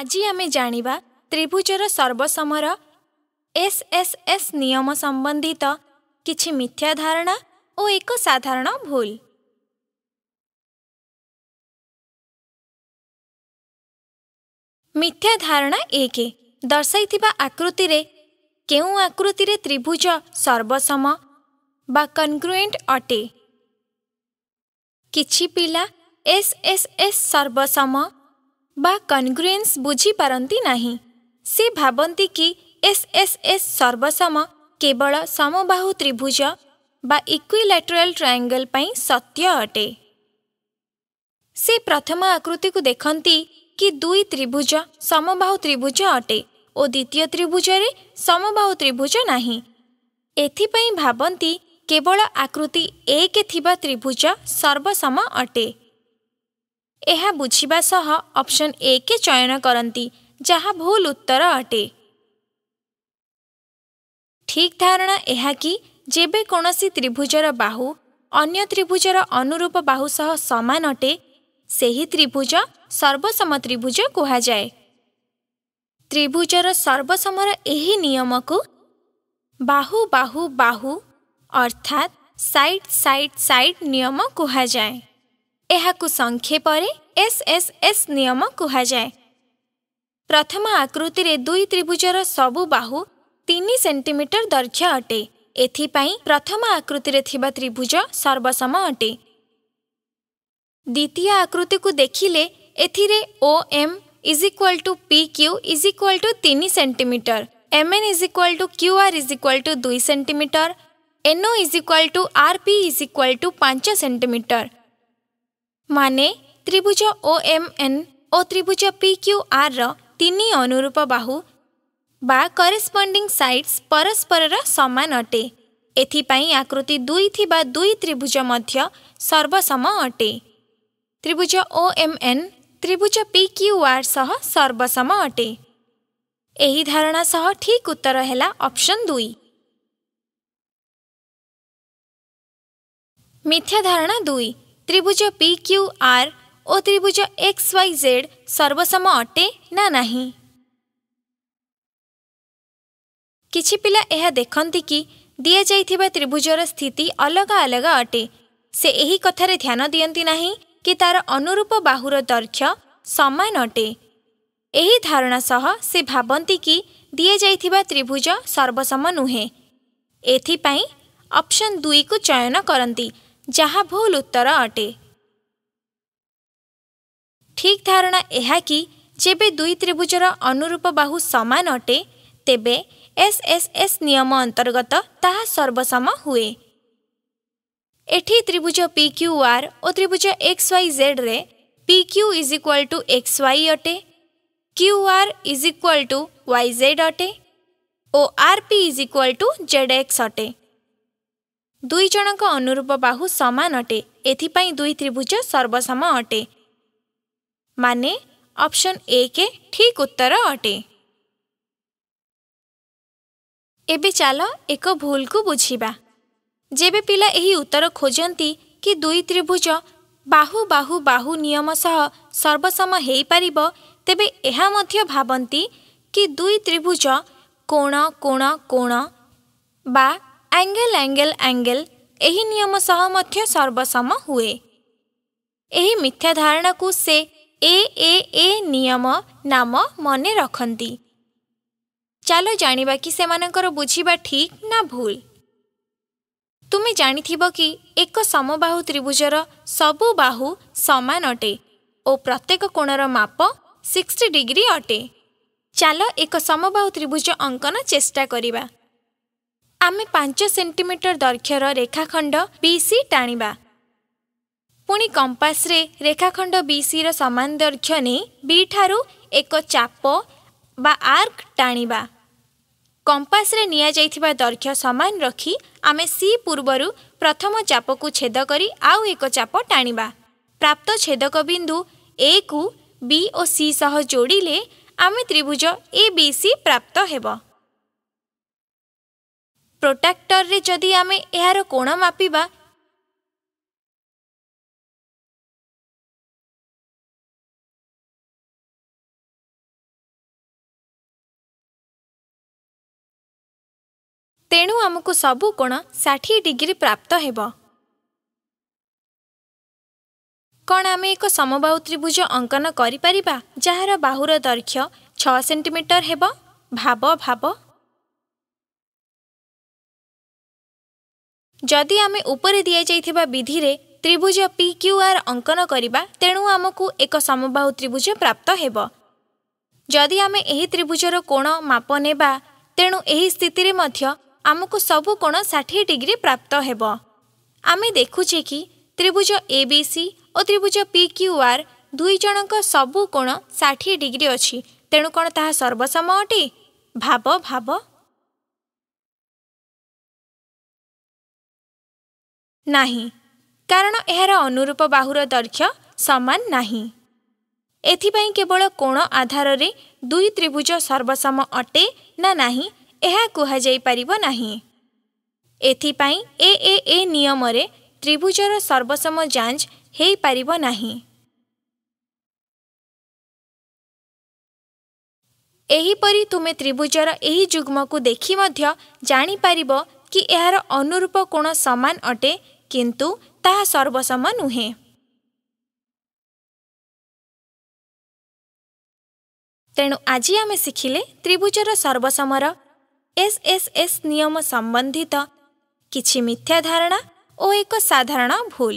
आज आमे जा त्रिभुज सर्वसमर सर्वसम र एसएसएस नियम सम्बन्धित एक साधारण भूल मिथ्या भुल्याधारणा एक दर्शा आकृति रे के त्रिभुज सर्वसम बा कनग्रुएट अटे कि पिएसएस सर्वसम बा कनग्रुएन्स बुझि पारे नै से भाव कि एसएसएस सर्वसम केवल समबाहु त्रिभुज बा इक्विलाट्राल ट्रायाल पनि सत्य अटे से प्रथम आकृतिको देखा कि दुई त्रिभुज समवाहु त्रिभुज अटे द्वितीय त्रिभुजर समबाहु त्रिभुज नै एपी भावी केवल आकृति एक थिबा त्रिभुज सर्वसम अटे ଏହା ବୁଝିବା ସହ ଅପସନ୍ ଏକ ଚୟନ କରନ୍ତି ଯାହା ଭୁଲ ଉତ୍ତର ଅଟେ ଠିକ୍ ଧାରଣା ଏହା କି ଯେବେ କୌଣସି ତ୍ରିଭୁଜର ବାହୁ ଅନ୍ୟ ତ୍ରିଭୁଜର ଅନୁରୂପ ବାହୁ ସହ ସମାନ ଅଟେ ସେହି ତ୍ରିଭୁଜ ସର୍ବସମ ତ୍ରିଭୁଜ କୁହାଯାଏ ତ୍ରିଭୁଜର ସର୍ବସମର ଏହି ନିୟମକୁ ବାହୁ ବାହୁ ବାହୁ ଅର୍ଥାତ୍ ସାଇଡ୍ ସାଇଡ୍ ସାଇଡ୍ ନିୟମ କୁହାଯାଏ ଏହାକୁ ସଂକ୍ଷେପରେ ଏସ୍ଏସ୍ଏସ୍ ନିୟମ କୁହାଯାଏ ପ୍ରଥମ ଆକୃତିରେ ଦୁଇ ତ୍ରିଭୁଜର ସବୁ ବାହୁ ତିନି ସେଣ୍ଟିମିଟର ଦୈର୍ଘ୍ୟ ଅଟେ ଏଥିପାଇଁ ପ୍ରଥମ ଆକୃତିରେ ଥିବା ତ୍ରିଭୁଜ ସର୍ବସମ ଅଟେ ଦ୍ୱିତୀୟ ଆକୃତିକୁ ଦେଖିଲେ ଏଥିରେ O M is equal to P Q is equal to ତିନି centimetre M N is equal to Q R is equal to ଦୁଇ centimetre N O is equal to R P is equal to ପାଞ୍ଚ centimetre माने त्रिभुज ओएमएन ओ त्रिभुज पिक्युआर र तिन अनुरूप बाहु बा बारेस्पन्डिङ साइड्स परस्पर समान अटे एप आकृति दुई ठाउँ दुई त्रिभुज सर्वसम अटे त्रिभुज ओएमएन त्रिभुज पिक्युआर सह सर्वसम अटे यही धारणा सह ठिक उत्तर होला अप्सन दुई मिथ्या धारणा दुई त्रिभुज पी क्यू आर और त्रिभुज एक्स वाई जेड सर्वसम अटे ना ना कि पा यह देखती कि दि जा त्रिभुजर स्थित अलग अलग अटे से यही कथार ध्यान दिंती ना कि तार अनुरूप बाहुर दर्घ्य सामान अटे धारणा सह से भावती कि दि जा त्रिभुज सर्वसम नुहे एप्शन दुई को चयन करती ଯାହା ଭୁଲ ଉତ୍ତର ଅଟେ ଠିକ୍ ଧାରଣା ଏହା କି ଯେବେ ଦୁଇ ତ୍ରିଭୁଜର ଅନୁରୂପ ବାହୁ ସମାନ ଅଟେ ତେବେ ଏସ୍ଏସ୍ଏସ୍ ନିୟମ ଅନ୍ତର୍ଗତ ତାହା ସର୍ବସମ ହୁଏ ଏଠି ତ୍ରିଭୁଜ ପି କ୍ୟୁ ଆର୍ ଓ ତ୍ରିଭୁଜ ଏକ୍ସ ୱାଇ ଜେଡ଼୍ରେ P Q is equal to X Y ଅଟେ Q R is equal to Y Z ଅଟେ ଓ R P is equal to Z X ଅଟେ दुई दुईजना अनुरूप बाहु समान अटे एपि दुई त्रिभुज सर्वसम अटे माने मप्सन एक ठीक उत्तर अटे एबे ए भुल कु बुझ्दा जेबे पिला यही उत्तर खोज्ने कि दुई त्रिभुज बाहु बाहु बाहु नियमसह सर्वसम है पार तावी कि दुई त्रिभुज कोण को को ଆଙ୍ଗେଲ ଆଙ୍ଗେଲ ଆଙ୍ଗେଲ ଏହି ନିୟମ ସହ ମଧ୍ୟ ସର୍ବସମ ହୁଏ ଏହି ମିଥ୍ୟା ଧାରଣାକୁ ସେ ଏ ଏ ଏ ନିୟମ ନାମ ମନେ ରଖନ୍ତି ଚାଲ ଜାଣିବା କି ସେମାନଙ୍କର ବୁଝିବା ଠିକ୍ ନା ଭୁଲ ତୁମେ ଜାଣିଥିବ କି ଏକ ସମବାହୁ ତ୍ରିଭୁଜର ସବୁ ବାହୁ ସମାନ ଅଟେ ଓ ପ୍ରତ୍ୟେକ କୋଣର ମାପ ସିକ୍ସଟି ଡିଗ୍ରୀ ଅଟେ ଚାଲ ଏକ ସମବାହୁ ତ୍ରିଭୁଜ ଅଙ୍କନ ଚେଷ୍ଟା କରିବା ଆମେ ପାଞ୍ଚ ସେଣ୍ଟିମିଟର ଦୈର୍ଘ୍ୟର ରେଖାଖଣ୍ଡ ବି ସି ଟାଣିବା ପୁଣି କମ୍ପାସରେ ରେଖାଖଣ୍ଡ ବି ସିର ସମାନ ଦୈର୍ଘ୍ୟ ନେଇ ବି ଠାରୁ ଏକ ଚାପ ବା ଆର୍କ ଟାଣିବା କମ୍ପାସରେ ନିଆଯାଇଥିବା ଦୈର୍ଘ୍ୟ ସମାନ ରଖି ଆମେ ସି ପୂର୍ବରୁ ପ୍ରଥମ ଚାପକୁ ଛେଦ କରି ଆଉ ଏକ ଚାପ ଟାଣିବା ପ୍ରାପ୍ତ ଛେଦକ ବିନ୍ଦୁ ଏକୁ ବି ଓ ସି ସହ ଯୋଡ଼ିଲେ ଆମେ ତ୍ରିଭୁଜ ଏ ବି ସି ପ୍ରାପ୍ତ ହେବ ପ୍ରୋଟ୍ରାକ୍ଟରରେ ଯଦି ଆମେ ଏହାର କୋଣ ମାପିବା ତେଣୁ ଆମକୁ ସବୁ କୋଣ ଷାଠିଏ ଡିଗ୍ରୀ ପ୍ରାପ୍ତ ହେବ କ'ଣ ଆମେ ଏକ ସମବାୟୁ ତ୍ରିଭୁଜ ଅଙ୍କନ କରିପାରିବା ଯାହାର ବାହୁର ଦୈର୍ଘ୍ୟ ଛଅ ସେଣ୍ଟିମିଟର ହେବ ଭାବ ଭାବ ଯଦି ଆମେ ଉପରେ ଦିଆଯାଇଥିବା ବିଧିରେ ତ୍ରିଭୁଜ ପି କ୍ୟୁ ଆର୍ ଅଙ୍କନ କରିବା ତେଣୁ ଆମକୁ ଏକ ସମବାହୁ ତ୍ରିଭୁଜ ପ୍ରାପ୍ତ ହେବ ଯଦି ଆମେ ଏହି ତ୍ରିଭୁଜର କୋଣ ମାପ ନେବା ତେଣୁ ଏହି ସ୍ଥିତିରେ ମଧ୍ୟ ଆମକୁ ସବୁ କୋଣ ଷାଠିଏ ଡିଗ୍ରୀ ପ୍ରାପ୍ତ ହେବ ଆମେ ଦେଖୁଛେ କି ତ୍ରିଭୁଜ ଏ ବି ସି ଓ ତ୍ରିଭୁଜ ପି କ୍ୟୁ ଆର୍ ଦୁଇ ଜଣଙ୍କ ସବୁ କୋଣ ଷାଠିଏ ଡିଗ୍ରୀ ଅଛି ତେଣୁ କ'ଣ ତାହା ସର୍ବସମ ଅଟେ ଭାବ ଭାବ ନାହିଁ କାରଣ ଏହାର ଅନୁରୂପ ବାହୁର ଦୈର୍ଘ୍ୟ ସମାନ ନାହିଁ ଏଥିପାଇଁ କେବଳ କୋଣ ଆଧାରରେ ଦୁଇ ତ୍ରିଭୁଜ ସର୍ବସମ ଅଟେ ନା ନାହିଁ ଏହା କୁହାଯାଇପାରିବ ନାହିଁ ଏଥିପାଇଁ ଏ ଏ ଏ ନିୟମରେ ତ୍ରିଭୁଜର ସର୍ବସମ ଯାଞ୍ଚ ହୋଇପାରିବ ନାହିଁ ଏହିପରି ତୁମେ ତ୍ରିଭୁଜର ଏହି ଯୁଗ୍ମକୁ ଦେଖି ମଧ୍ୟ ଜାଣିପାରିବ କି ଏହାର ଅନୁରୂପ କୋଣ ସମାନ ଅଟେ କିନ୍ତୁ ତାହା ସର୍ବସମ ନୁହେଁ ତେଣୁ ଆଜି ଆମେ ଶିଖିଲେ ତ୍ରିଭୁଜର ସର୍ବସମର ଏସ୍ଏସ୍ଏସ୍ ନିୟମ ସମ୍ବନ୍ଧିତ କିଛି ମିଥ୍ୟା ଧାରଣା ଓ ଏକ ସାଧାରଣ ଭୁଲ